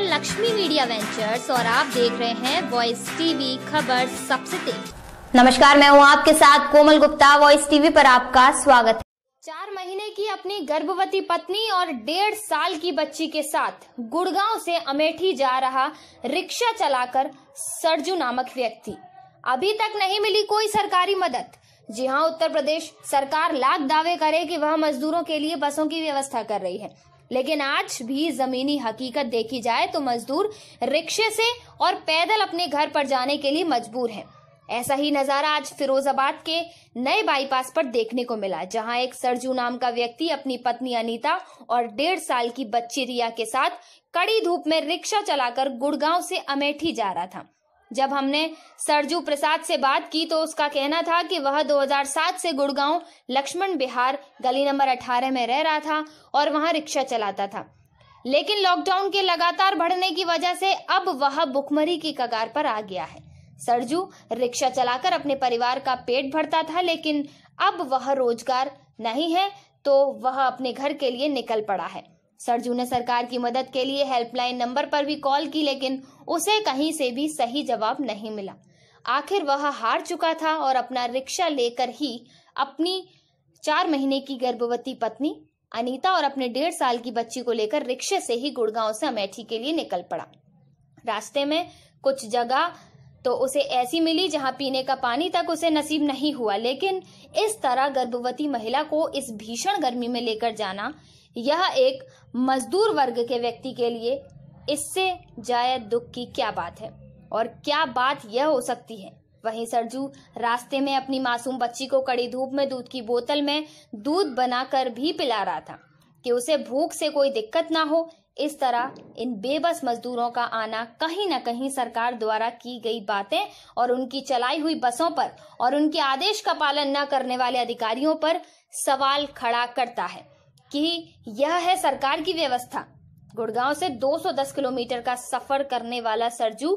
है Lakshmi media ventures और आप देख रहे हैं वॉइस टीवी खबर सबसे तेज नमस्कार मैं हूं आपके साथ कोमल गुप्ता वॉइस टीवी पर आपका स्वागत है चार महीने की अपनी गर्भवती पत्नी और डेढ़ साल की बच्ची के साथ गुड़गांव से अमेठी जा रहा रिक्शा चलाकर सरजू नामक व्यक्ति अभी तक नहीं मिली कोई सरकारी मदद जी हाँ उत्तर प्रदेश सरकार लाख दावे करे कि वह मजदूरों के लिए बसों की व्यवस्था कर रही है लेकिन आज भी जमीनी हकीकत देखी जाए तो मजदूर रिक्शे से और पैदल अपने घर पर जाने के लिए मजबूर हैं। ऐसा ही नजारा आज फिरोजाबाद के नए बाईपास पर देखने को मिला जहां एक सरजू नाम का व्यक्ति अपनी पत्नी अनीता और डेढ़ साल की बच्ची रिया के साथ कड़ी धूप में रिक्शा चलाकर गुड़गांव से अमेठी जा रहा था जब हमने सरजू प्रसाद से बात की तो उसका कहना था कि वह 2007 से गुड़गांव लक्ष्मण बिहार गली नंबर 18 में रह रहा था और वहां रिक्शा चलाता था लेकिन लॉकडाउन के लगातार बढ़ने की वजह से अब वह भुखमरी की कगार पर आ गया है सरजू रिक्शा चलाकर अपने परिवार का पेट भरता था लेकिन अब वह रोजगार नहीं है तो वह अपने घर के लिए निकल पड़ा है सरजू ने सरकार की मदद के लिए हेल्पलाइन नंबर पर भी कॉल की लेकिन उसे कहीं से भी सही जवाब नहीं मिला आखिर वह हार चुका था और अपना रिक्शा लेकर ही अपनी चार महीने की गर्भवती पत्नी अनीता और अपने डेढ़ साल की बच्ची को लेकर रिक्शे से ही गुड़गांव से अमेठी के लिए निकल पड़ा रास्ते में कुछ जगह तो उसे ऐसी मिली जहां पीने का पानी तक उसे नसीब नहीं हुआ लेकिन इस तरह गर्भवती महिला को इस भीषण गर्मी में लेकर जाना यह एक मजदूर वर्ग के व्यक्ति के लिए इससे जायद दुख की क्या बात है और क्या बात यह हो सकती है वहीं सरजू रास्ते में अपनी मासूम बच्ची को कड़ी धूप में दूध की बोतल में दूध बनाकर भी पिला रहा था कि उसे भूख से कोई दिक्कत ना हो इस तरह इन बेबस मजदूरों का आना कहीं ना कहीं सरकार द्वारा की गई बातें और उनकी चलाई हुई बसों पर और उनके आदेश का पालन न करने वाले अधिकारियों पर सवाल खड़ा करता है कि यह है सरकार की व्यवस्था गुड़गांव से 210 किलोमीटर का सफर करने वाला सरजू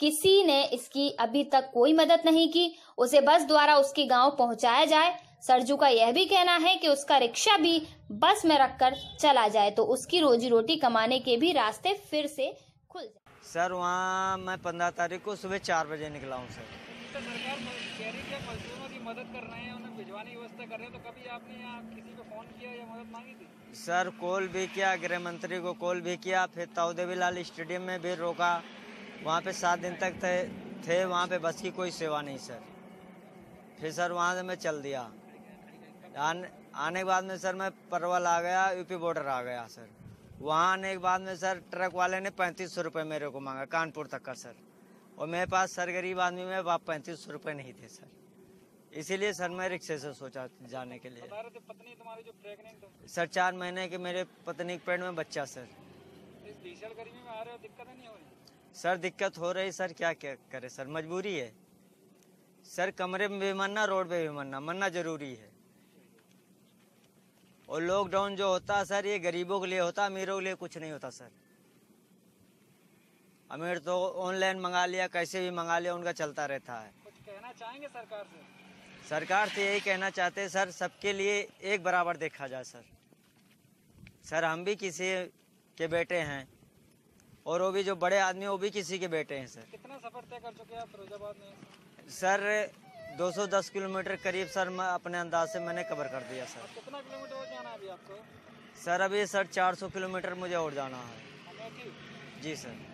किसी ने इसकी अभी तक कोई मदद नहीं की उसे बस द्वारा उसके गांव पहुंचाया जाए सरजू का यह भी कहना है कि उसका रिक्शा भी बस में रखकर चला जाए तो उसकी रोजी रोटी कमाने के भी रास्ते फिर से खुल जाए सर वहाँ मैं पंद्रह तारीख को सुबह चार बजे निकला हूँ सर तो सरकार मजदूरों की मदद कर रहे हैं उन्हें भिजवाने की व्यवस्था कर रहे हैं तो कभी आपने यहाँ किसी को फोन किया या मदद मांगी थी सर कॉल भी किया गृह मंत्री को कॉल भी किया फिर देवी लाल स्टेडियम में भी रोका वहाँ पे सात दिन तक थे थे वहाँ पे बस की कोई सेवा नहीं सर फिर सर वहाँ से मैं चल दिया आन, आने के बाद में सर मैं परवल आ गया यूपी बॉर्डर आ गया सर वहाँ आने के बाद में सर ट्रक वाले ने पैंतीस सौ रुपये मेरे को मांगा कानपुर तक का सर और मेरे पास सर गरीब आदमी में बाप पैंतीस सौ रुपये नहीं थे सर इसीलिए सर मैं रिक्शे से सोचा जाने के लिए तो पत्नी तुम्हारी जो प्रेग्नेंट सर चार महीने के मेरे पत्नी के पेट में बच्चा सर इस गर्मी में आ रहे हो दिक्कत नहीं हो रही सर दिक्कत हो रही सर क्या क्या करे सर मजबूरी है सर कमरे में भी मरना रोड पे भी मरना मरना जरूरी है और लॉकडाउन जो होता है सर ये गरीबों के लिए होता अमीरों के लिए कुछ नहीं होता सर अमीर तो ऑनलाइन मंगा लिया कैसे भी मंगा लिया उनका चलता रहता है कुछ कहना चाहेंगे सरकार से सरकार से तो यही कहना चाहते हैं सर सबके लिए एक बराबर देखा जाए सर सर हम भी किसी के बेटे हैं और वो भी जो बड़े आदमी वो भी किसी के बेटे हैं सर कितना सफर तय कर चुके हैं फिरोजाबाद में सर 210 किलोमीटर करीब सर मैं अपने अंदाज से मैंने कवर कर दिया सर कितना किलोमीटर और जाना है अभी आपको सर अभी सर 400 किलोमीटर मुझे और जाना है जी सर